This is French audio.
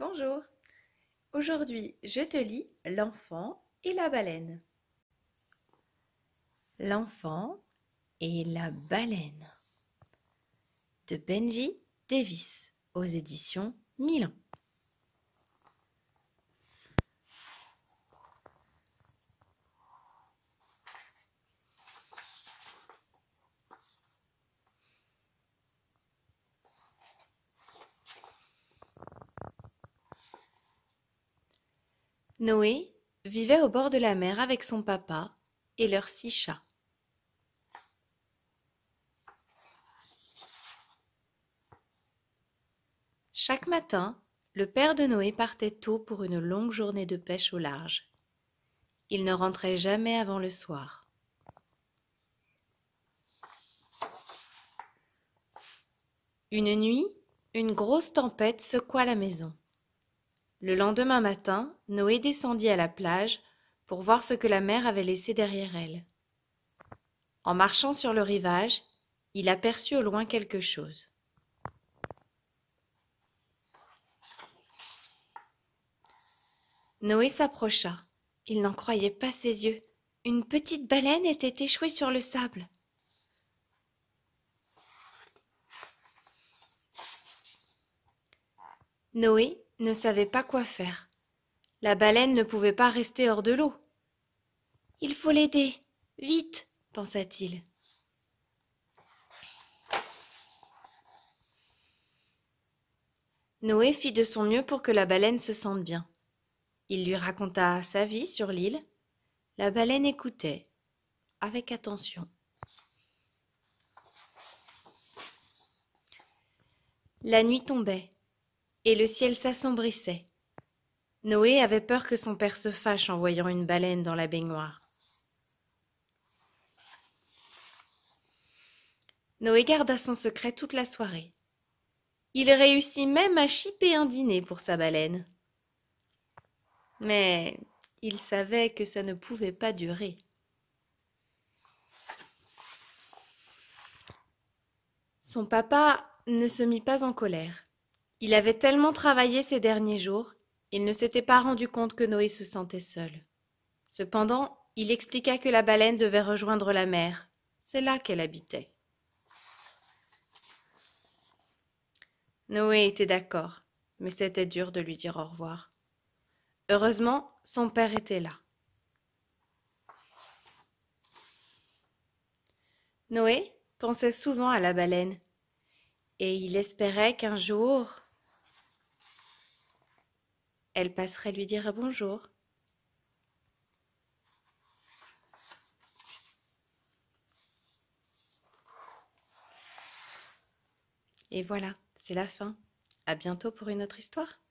Bonjour. Aujourd'hui, je te lis L'enfant et la baleine. L'enfant et la baleine de Benji Davis aux éditions Milan. Noé vivait au bord de la mer avec son papa et leurs six chats. Chaque matin, le père de Noé partait tôt pour une longue journée de pêche au large. Il ne rentrait jamais avant le soir. Une nuit, une grosse tempête secoua la maison. Le lendemain matin, Noé descendit à la plage pour voir ce que la mer avait laissé derrière elle. En marchant sur le rivage, il aperçut au loin quelque chose. Noé s'approcha. Il n'en croyait pas ses yeux. Une petite baleine était échouée sur le sable. Noé ne savait pas quoi faire. La baleine ne pouvait pas rester hors de l'eau. Il faut l'aider. Vite, pensa-t-il. Noé fit de son mieux pour que la baleine se sente bien. Il lui raconta sa vie sur l'île. La baleine écoutait avec attention. La nuit tombait et le ciel s'assombrissait. Noé avait peur que son père se fâche en voyant une baleine dans la baignoire. Noé garda son secret toute la soirée. Il réussit même à chipper un dîner pour sa baleine. Mais il savait que ça ne pouvait pas durer. Son papa ne se mit pas en colère. Il avait tellement travaillé ces derniers jours, il ne s'était pas rendu compte que Noé se sentait seul. Cependant, il expliqua que la baleine devait rejoindre la mer. C'est là qu'elle habitait. Noé était d'accord, mais c'était dur de lui dire au revoir. Heureusement, son père était là. Noé pensait souvent à la baleine, et il espérait qu'un jour elle passerait lui dire bonjour. Et voilà, c'est la fin. À bientôt pour une autre histoire.